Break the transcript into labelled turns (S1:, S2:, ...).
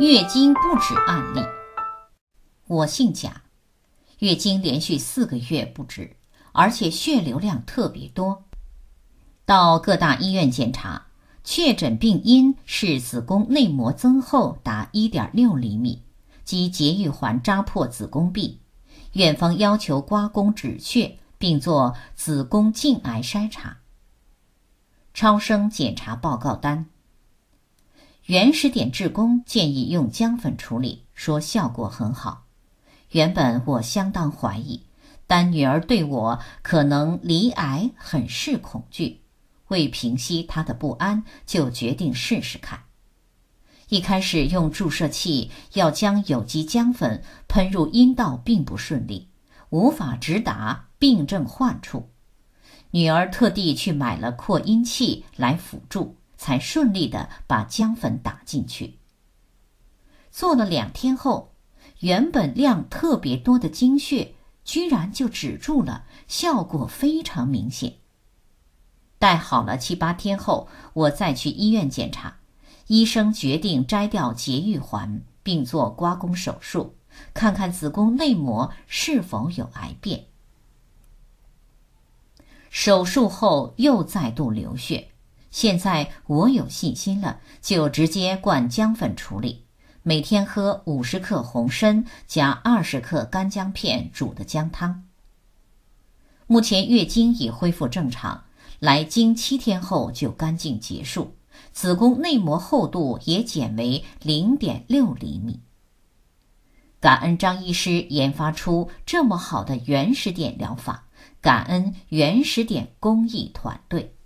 S1: 月经不止案例。我姓贾，月经连续四个月不止，而且血流量特别多。到各大医院检查，确诊病因是子宫内膜增厚达1.6厘米，及节育环扎破子宫壁。院方要求刮宫止血，并做子宫颈癌筛查。超声检查报告单。原始点制工建议用姜粉处理，说效果很好。原本我相当怀疑，但女儿对我可能罹癌很是恐惧，为平息她的不安，就决定试试看。一开始用注射器要将有机姜粉喷入阴道，并不顺利，无法直达病症患处。女儿特地去买了扩阴器来辅助。才顺利的把姜粉打进去。做了两天后，原本量特别多的经血居然就止住了，效果非常明显。待好了七八天后，我再去医院检查，医生决定摘掉节育环，并做刮宫手术，看看子宫内膜是否有癌变。手术后又再度流血。现在我有信心了，就直接灌姜粉处理，每天喝五十克红参加二十克干姜片煮的姜汤。目前月经已恢复正常，来经七天后就干净结束，子宫内膜厚度也减为零点六厘米。感恩张医师研发出这么好的原始点疗法，感恩原始点公益团队。